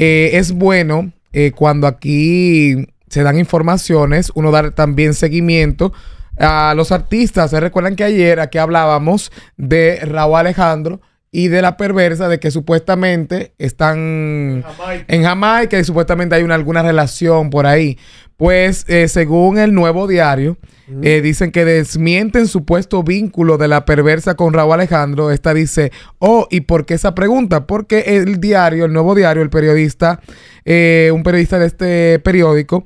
Eh, es bueno eh, cuando aquí se dan informaciones, uno dar también seguimiento a los artistas. Se recuerdan que ayer aquí hablábamos de Raúl Alejandro y de la perversa de que supuestamente están en Jamaica y supuestamente hay una, alguna relación por ahí. Pues eh, según el nuevo diario, eh, dicen que desmienten supuesto vínculo de la perversa con Raúl Alejandro. Esta dice, oh, ¿y por qué esa pregunta? Porque el diario, el nuevo diario, el periodista eh, un periodista de este periódico,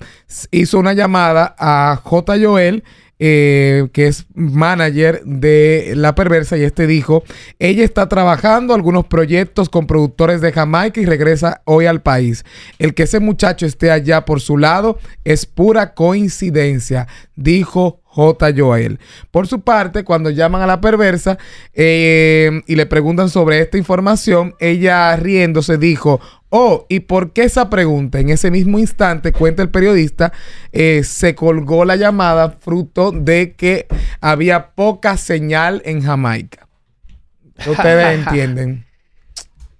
hizo una llamada a J. Joel. Eh, que es manager de La Perversa, y este dijo, ella está trabajando algunos proyectos con productores de Jamaica y regresa hoy al país. El que ese muchacho esté allá por su lado es pura coincidencia, dijo J. Joel. Por su parte, cuando llaman a la perversa eh, y le preguntan sobre esta información, ella riéndose dijo, Oh, ¿y por qué esa pregunta? En ese mismo instante, cuenta el periodista, eh, se colgó la llamada fruto de que había poca señal en Jamaica. Ustedes entienden.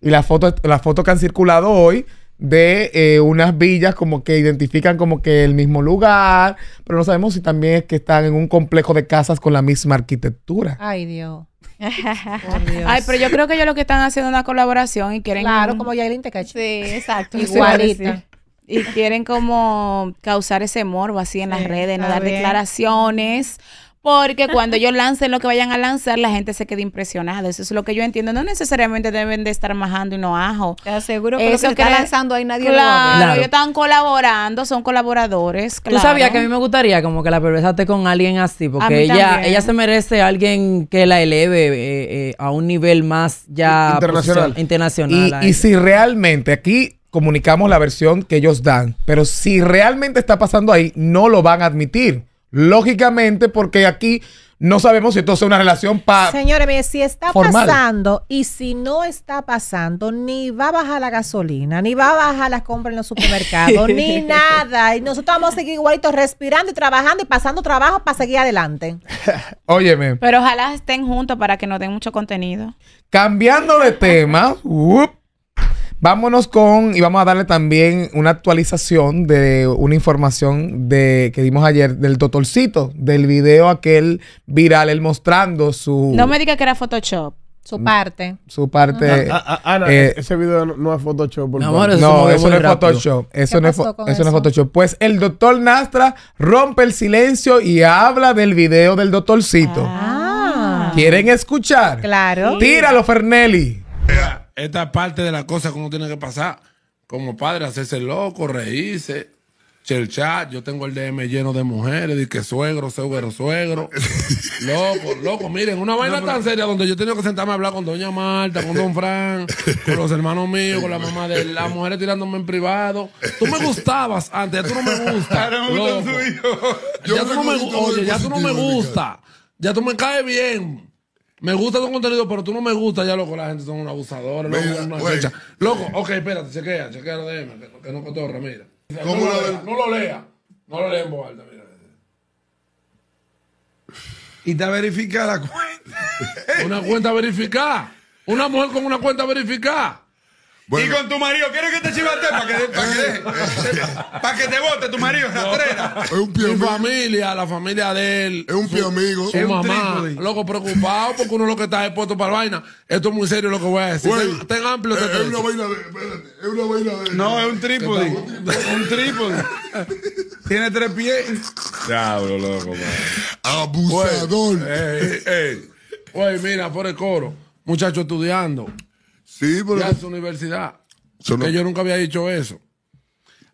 Y la foto, la foto que han circulado hoy de eh, unas villas como que identifican como que el mismo lugar, pero no sabemos si también es que están en un complejo de casas con la misma arquitectura. Ay, Dios. Ay, pero yo creo que ellos lo que están haciendo es una colaboración y quieren. Claro, como Yailin intercache Sí, exacto. Igualita. Y quieren como causar ese morbo así en las redes, no dar declaraciones porque cuando ellos lancen lo que vayan a lanzar, la gente se quede impresionada. Eso es lo que yo entiendo. No necesariamente deben de estar majando y no ajo. Te aseguro que Eso que, está lanzando ahí nadie lo va a ellos están colaborando, son colaboradores. Claro. Tú sabías que a mí me gustaría como que la perversa esté con alguien así, porque ella, ella se merece alguien que la eleve eh, eh, a un nivel más ya pues, internacional. internacional y si realmente aquí comunicamos la versión que ellos dan, pero si realmente está pasando ahí, no lo van a admitir. Lógicamente, porque aquí no sabemos si esto es una relación para. Señores, si está pasando y si no está pasando, ni va a bajar la gasolina, ni va a bajar las compras en los supermercados, ni nada. Y nosotros vamos a seguir igualitos respirando y trabajando y pasando trabajo para seguir adelante. Óyeme. Pero ojalá estén juntos para que nos den mucho contenido. Cambiando de tema, Vámonos con, y vamos a darle también una actualización de una información de que dimos ayer del doctorcito, del video aquel viral, él mostrando su... No me diga que era Photoshop. Su mm. parte. Su parte. Ah, ah, ah, eh, e-, ese video no, es Photoshop. Por no, no, eso no es Photoshop. Eso, no es, eso, eso no es Photoshop. Pues el doctor Nastra rompe el silencio y habla del video del doctorcito. ¿Quieren escuchar? Claro. Tíralo, Fernelli esta parte de la cosa que uno tiene que pasar. Como padre, hacerse loco, reírse. Chelchat, yo tengo el DM lleno de mujeres, de que suegro, suegro, suegro. loco, loco, miren, una vaina tan seria donde yo he que sentarme a hablar con doña Marta, con don Fran, con los hermanos míos, con la mamá de las mujeres tirándome en privado. Tú me gustabas antes, ya tú no me gustas. Ya, tú no me, oye, ya tú no me ya tú me caes bien. Me gusta tu contenido, pero tú no me gusta ya, loco. La gente son un abusador. loco. Una fecha. Loco, ok, espérate, chequea, chequea la DM, que, que no cotorra, mira. no, lo lea, no, lo lea, en voz alta, mira. Y te verificado la cuenta. una cuenta verificada. Una mujer con una cuenta verificada. Y con tu marido, ¿quieres que te chivate para que, ¿Para que, eh, eh. te vote tu marido, Es un pio Mi familia, la familia de él. Es un pio amigo. es un trípode loco preocupado porque uno lo que está expuesto para la vaina. Esto es muy serio lo que voy a decir. ten, amplio. Este eh, es, una vaina de, es una vaina de. No, es un trípode. un trípode. Tiene tres pies. Diablo, loco, man. Abusador. Oye, mira, por el coro. Muchacho estudiando. Sí, pero. su universidad. Que yo nunca había dicho eso.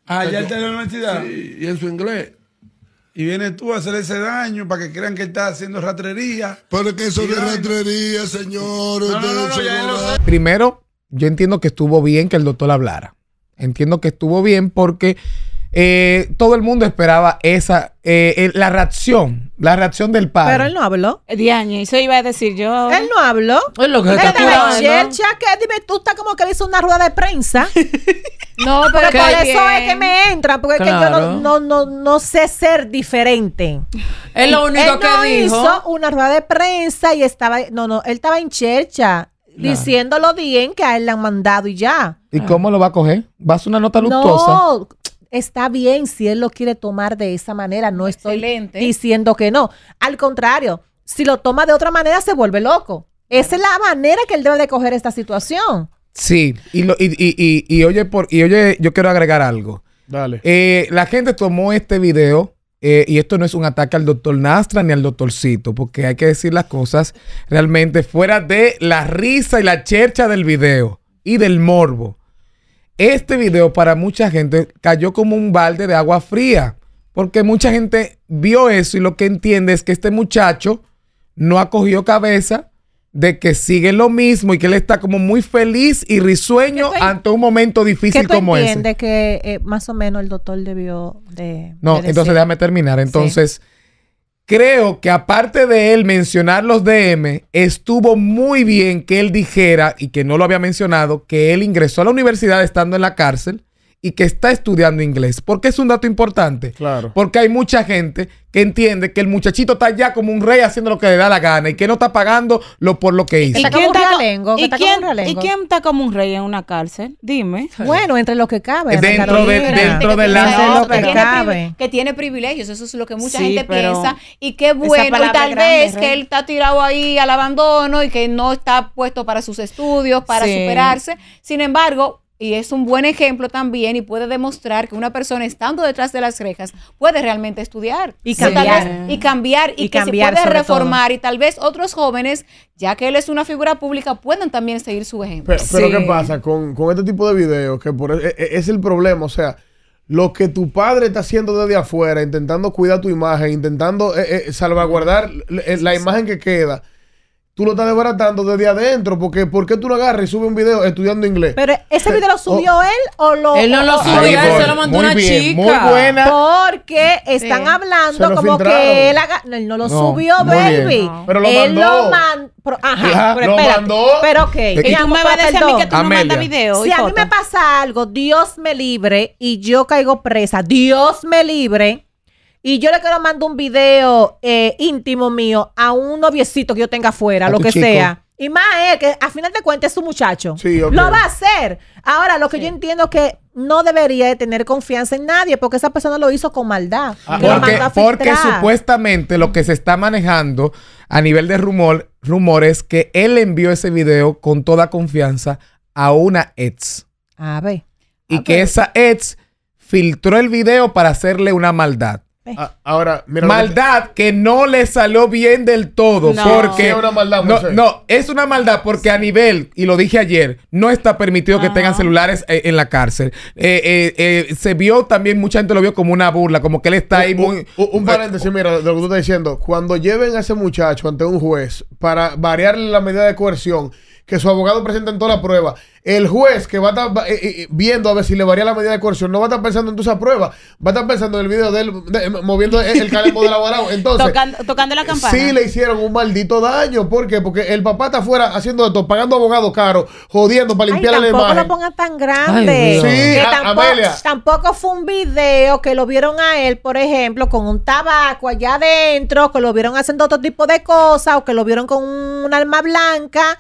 Allá ah, está en la universidad. y en su inglés. Y vienes tú a hacer ese daño para que crean que está haciendo ratrería. Pero que eso de ratrería, señor. Primero, yo entiendo que estuvo bien que el doctor hablara. Entiendo que estuvo bien porque eh, todo el mundo esperaba esa, eh, la reacción, la reacción del padre. Pero él no habló. Eh, Diane, eso iba a decir yo. Él no habló. que él eh, está en chercha, que dime, tú estás como que le hizo una rueda de prensa. no, pero por eso es que me entra, porque es que yo no, no, no, sé ser diferente. Es lo único que no dijo. hizo una rueda de prensa y estaba, no, no, él estaba en chercha. diciéndolo bien que a él le han mandado y ya. ¿Y cómo lo va a coger? ¿Vas a una nota luctuosa? No, está bien si él lo quiere tomar de esa manera. No estoy diciendo que no. Al contrario, si lo toma de otra manera, se vuelve loco. Esa es la manera que él debe de coger esta situación. Sí, y, y, y, y, oye, por, y oye, yo quiero agregar algo. Dale. Eh, la gente tomó este video. Eh, y esto no es un ataque al doctor Nastra ni al doctorcito, porque hay que decir las cosas realmente fuera de la risa y la chercha del video y del morbo. Este video para mucha gente cayó como un balde de agua fría, porque mucha gente vio eso y lo que entiende es que este muchacho no ha cogido cabeza de que sigue lo mismo y que él está como muy feliz y risueño ante un momento difícil como ese. entiende que eh, más o menos el doctor debió de... No, entonces déjame terminar. Entonces... Creo que aparte de él mencionar los DM, estuvo muy bien que él dijera, y que no lo había mencionado, que él ingresó a la universidad estando en la cárcel y que está estudiando inglés. Porque es un dato importante. Claro. Porque hay mucha gente que entiende que el muchachito está ya como un rey haciendo lo que le da la gana y que no está pagando lo por lo que hizo. ¿Y, quién, está, como un rey en una cárcel? Dime. Bueno, entre los que cabe, Dentro, de, dentro de Que, tiene que, tiene privilegios, eso es lo que mucha gente piensa. Y qué bueno, y tal vez que él está tirado ahí al abandono y que no está puesto para sus estudios, para superarse. Sin embargo, y es un buen ejemplo también y puede demostrar que una persona estando detrás de las rejas puede realmente estudiar y cambiar y cambiar y, que se puede reformar y tal vez otros jóvenes ya que él es una figura pública puedan también seguir su ejemplo pero, qué pasa con, este tipo de videos que por, e, e, es, el problema o sea lo que tu padre está haciendo desde afuera intentando cuidar tu imagen intentando eh, eh, salvaguardar la imagen que queda tú lo estás desbaratando desde adentro. Porque ¿por qué tú lo agarras y subes un video estudiando inglés? Pero ese video lo subió él o lo. Él no lo subió, se lo mandó una chica. Muy buena. Porque están hablando como que él, no lo subió, baby. Pero lo él mandó. Lo ajá, pero lo Pero ok. Y tú me va a decir a mí que tú no mandas video. Si a mí me pasa algo, Dios me libre y yo caigo presa, Dios me libre y yo le quiero mandar un video eh, íntimo mío a un noviecito que yo tenga afuera, lo que sea. Y más es que a final de cuentas es su muchacho. Sí, Lo va a hacer. Ahora, lo que yo entiendo es que no debería tener confianza en nadie porque esa persona lo hizo con maldad. Ah, porque, supuestamente lo que se está manejando a nivel de rumor, es que él envió ese video con toda confianza a una ex. A ver. y que esa ex filtró el video para hacerle una maldad. Eh. Ah, ahora, maldad que... no le salió bien del todo. Porque es una maldad, no, es una maldad porque a nivel, y lo dije ayer, no está permitido que tengan celulares eh, en la cárcel. Eh, se vio también, mucha gente lo vio como una burla, como que él está ahí un, muy. un paréntesis, mira, lo que tú estás diciendo. Cuando lleven a ese muchacho ante un juez para variar la medida de coerción que su abogado presenta en toda la prueba. El juez que va a estar eh, eh, eh, viendo a ver si le varía la medida de coerción, no va a estar pensando en toda esa prueba, va a estar pensando en el video de él moviendo el, el de Entonces, tocando, la campana. Sí le hicieron un maldito daño. ¿Por qué? Porque el papá está fuera haciendo esto, pagando abogados caros, jodiendo para limpiar el la No Tampoco lo pongan tan grande. sí, tampoco, tampoco fue un video que lo vieron a él, por ejemplo, con un tabaco allá adentro, que lo vieron haciendo otro tipo de cosas, o que lo vieron con un alma blanca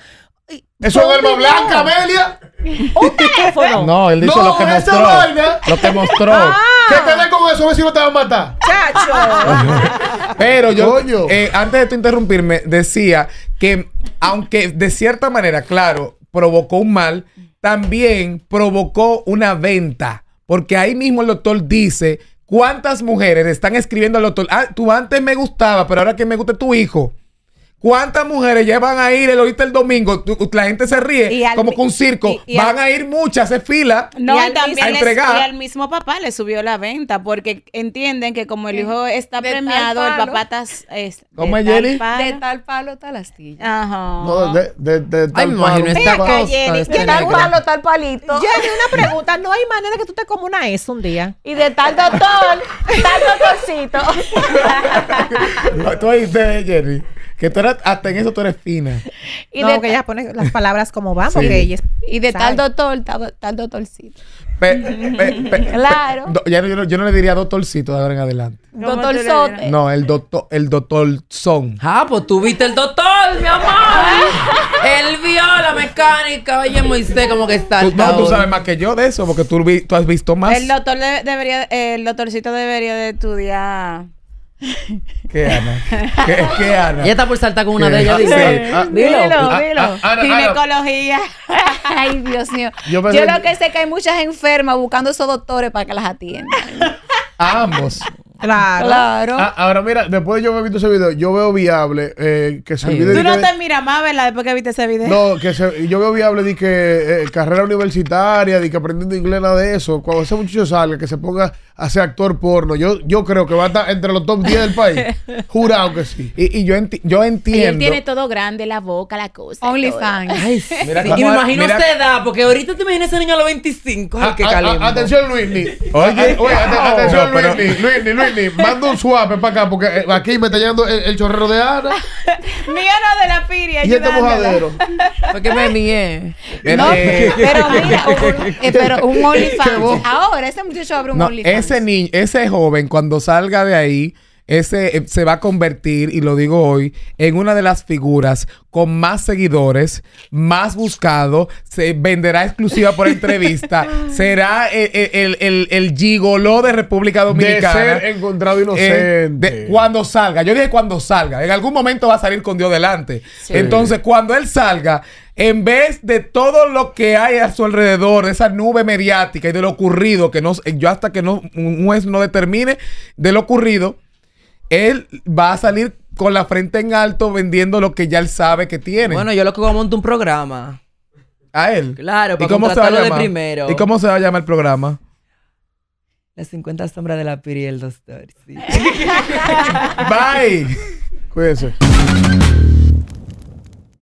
¿Eso es arma blanca, Amelia? ¿Un teléfono? No, él dice lo que esa mostró. Vaina. Lo que mostró. ¿Qué ah. ¿Qué tenés con eso? ¿Ves si no te van a matar. ¡Chacho! Pero yo, eh, antes de tú interrumpirme, decía que, aunque de cierta manera, claro, provocó un mal, también provocó una venta. Porque ahí mismo el doctor dice cuántas mujeres están escribiendo al doctor. Ah, tú antes me gustaba, pero ahora que me gusta tu hijo. ¿Cuántas mujeres ya van a ir el ahorita el domingo? La gente se ríe como con un circo. van a ir muchas, se fila no, y a entregar. y al mismo papá le subió la venta porque entienden que como el hijo está premiado, el papá está... ¿Cómo de, Jenny? Tal palo, de tal palo, tal astilla. Ajá. No, de, tal Ay, palo. Imagino de este tal palo, tal palito. Jenny, una pregunta. ¿No hay manera que tú te comas una S un día? Y de tal doctor, tal doctorcito. ¿Tú dices Jenny? que tú eres, hasta en eso tú eres fina. Y no, de que ella pone las palabras como vamos porque Y de tal doctor, tal, tal doctorcito. claro. ya yo, no, le diría doctorcito de ahora en adelante. Doctor No, el doctor, el doctor Son. Ah, pues tú viste el doctor, mi amor. Él vio la mecánica, oye, Moisés, como que está. Tú, no, tú sabes más que yo de eso, porque tú, has visto más. El doctor debería, el doctorcito debería de estudiar. ¿Qué Ana? ¿Qué, Ana? Ella está por saltar con una de ellas. Dice, ah, ah, dilo, dilo. Ah, Ginecología. Ay, Dios mío. Yo, lo que sé es que hay muchas enfermas buscando esos doctores para que las atiendan. ambos. Claro. Ah, ahora mira, después de yo me he visto ese video, yo veo viable eh, que se olvide Tú no te miras más, ¿verdad? Después que viste ese video. No, que yo veo viable de que eh, carrera universitaria, de que aprendiendo inglés, nada de eso. Cuando ese muchacho salga, que se ponga a ser actor porno, yo, yo creo que va a estar entre los top 10 del país. Jurado que sí. Y, y yo, yo entiendo. Y él tiene todo grande, la boca, la cosa. OnlyFans. Ay, sí. y me imagino usted porque ahorita te imaginas ese niño a los 25. A, ah, que a, ah, atención, Luisni. Oye, oye, atención, oye, Luisni, manda un swap para acá, porque eh, aquí me está llegando el, chorrero de Ana. Mía no, de la Piria. Y este mojadero. Porque me mié. pero mira, un, un eh, Ahora, ese muchacho abre un no, Ese, ese joven, cuando salga de ahí ese eh, se va a convertir, y lo digo hoy, en una de las figuras con más seguidores, más buscado, se venderá exclusiva por entrevista, será eh, eh, el, el, el, gigoló de República Dominicana. De ser encontrado inocente. de, cuando salga, yo dije cuando salga, en algún momento va a salir con Dios delante. Entonces, cuando él salga, en vez de todo lo que hay a su alrededor, esa nube mediática y de lo ocurrido, que no, yo hasta que no, un juez no determine de lo ocurrido, él va a salir con la frente en alto vendiendo lo que ya él sabe que tiene. Bueno, yo lo que monto un programa. ¿A él? Claro, para ¿Y se de primero. ¿Y cómo se va a llamar el programa? Las 50 sombras de la el doctor. Bye. Cuídense.